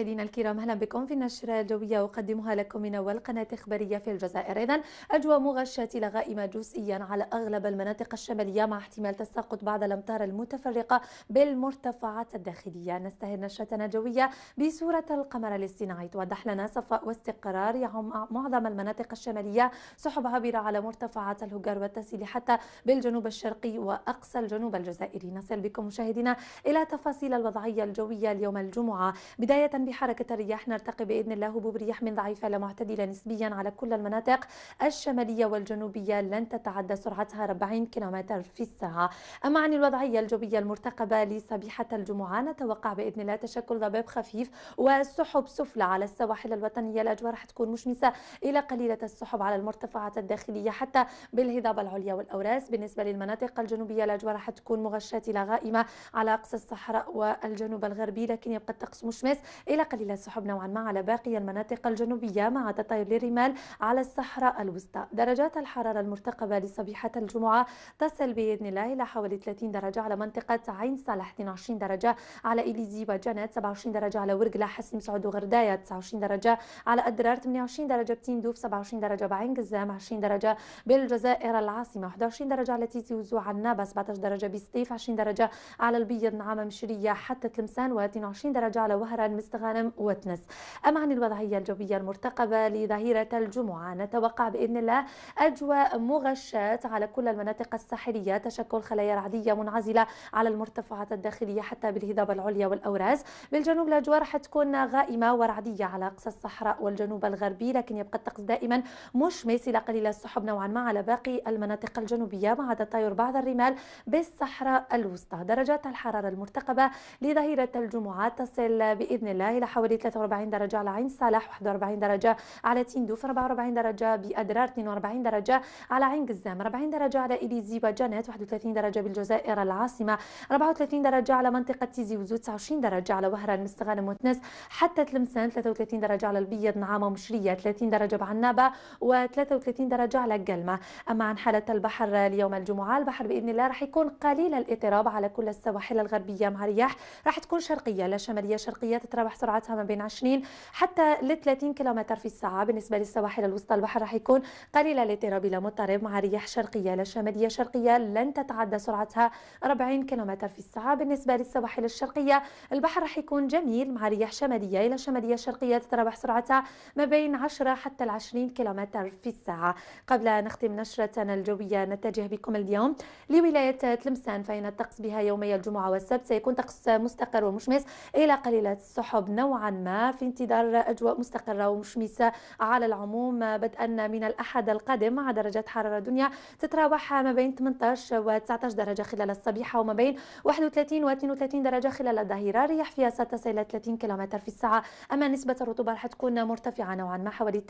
مشاهدينا الكرام اهلا بكم في النشرة الجوية اقدمها لكم من اول قناة اخبارية في الجزائر اذا اجواء مغشاة الى غائمة جزئيا على اغلب المناطق الشمالية مع احتمال تساقط بعض الامطار المتفرقة بالمرتفعات الداخلية نستهل نشرتنا الجوية بصورة القمر الاصطناعي توضح لنا صفاء واستقرار يعم معظم المناطق الشمالية سحب عابرة على مرتفعات الهجر والتسيل حتى بالجنوب الشرقي واقصى الجنوب الجزائري نصل بكم مشاهدينا الى تفاصيل الوضعية الجوية اليوم الجمعة بداية بحركة الرياح نرتقي بإذن الله هبوب رياح من ضعيفة إلى معتدلة نسبيا على كل المناطق الشمالية والجنوبية لن تتعدى سرعتها 40 كم في الساعة أما عن الوضعية الجوية المرتقبة لصبيحة الجمعة نتوقع بإذن الله تشكل ضباب خفيف وسحب سفلى على السواحل الوطنية الأجواء راح تكون مشمسة إلى قليلة السحب على المرتفعات الداخلية حتى بالهضاب العليا والأوراس بالنسبة للمناطق الجنوبية الأجواء راح تكون مغشاة إلى غائمة على أقصى الصحراء والجنوب الغربي لكن يبقى الطقس مشمس إلى قليل السحب نوعا ما على باقي المناطق الجنوبية مع تطاير للرمال على الصحراء الوسطى درجات الحرارة المرتقبة لصبيحة الجمعة تصل بإذن الله إلى حوالي 30 درجة على منطقة عين صالح 22 درجة على إليزي وجنات 27 درجة على ورقلة حسن سعود وغرداية 29 درجة على أدرار 28 درجة بتندوف 27 درجة بعين قزام 20 درجة بالجزائر العاصمة 21 درجة على تيتي عنابه 17 درجة بستيف 20 درجة على البيض نعامة مشرية حتى تلمسان و 22 درجة على وهران مستغل غنم وتنس أما عن الوضعية الجوية المرتقبة لظهيرة الجمعة نتوقع بإذن الله أجواء مغشاة على كل المناطق الساحلية تشكل خلايا رعدية منعزلة على المرتفعات الداخلية حتى بالهضاب العليا والأوراس بالجنوب الأجواء راح تكون غائمة ورعدية على أقصى الصحراء والجنوب الغربي لكن يبقى الطقس دائما مشمس إلى قليل السحب نوعا ما على باقي المناطق الجنوبية مع تطاير بعض الرمال بالصحراء الوسطى درجات الحرارة المرتقبة لظهيرة الجمعة تصل بإذن الله العائله حوالي 43 درجة على عين صالح 41 درجة على تندوف 44 درجة بأدرار 42 درجة على عين قزام 40 درجة على إليزي وجنات 31 درجة بالجزائر العاصمة 34 درجة على منطقة تيزي وزو 29 درجة على وهران مستغانم وتنس حتى تلمسان 33 درجة على البيض نعامة ومشرية 30 درجة بعنابة و33 درجة على قلمة أما عن حالة البحر اليوم الجمعة البحر بإذن الله راح يكون قليل الاضطراب على كل السواحل الغربية مع رياح راح تكون شرقية لا شمالية شرقية تتراوح سرعتها ما بين 20 حتى ل 30 كم في الساعة بالنسبة للسواحل الوسطى البحر راح يكون قليلة الاضطراب إلى مضطرب مع رياح شرقية لشمالية شرقية لن تتعدى سرعتها 40 كم في الساعة بالنسبة للسواحل الشرقية البحر راح يكون جميل مع رياح شمالية إلى شمالية شرقية تتراوح سرعتها ما بين 10 حتى 20 كم في الساعة قبل نختم نشرتنا الجوية نتجه بكم اليوم لولاية تلمسان فإن الطقس بها يومي الجمعة والسبت سيكون طقس مستقر ومشمس إلى قليلة السحب نوعا ما في انتظار أجواء مستقرة ومشمسة على العموم بدءا من الأحد القادم مع درجات حرارة الدنيا تتراوح ما بين 18 و 19 درجة خلال الصبيحة وما بين 31 و 32 درجة خلال الظهيرة رياح فيها ستصل إلى 30 كم في الساعة أما نسبة الرطوبة رح تكون مرتفعة نوعا ما حوالي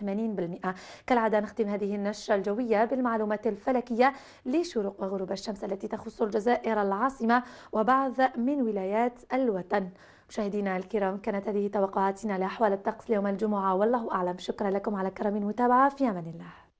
80% كالعادة نختم هذه النشرة الجوية بالمعلومات الفلكية لشروق وغروب الشمس التي تخص الجزائر العاصمة وبعض من ولايات الوطن مشاهدينا الكرام كانت هذه توقعاتنا لأحوال الطقس ليوم الجمعة والله أعلم شكرا لكم على كرم المتابعة في أمان الله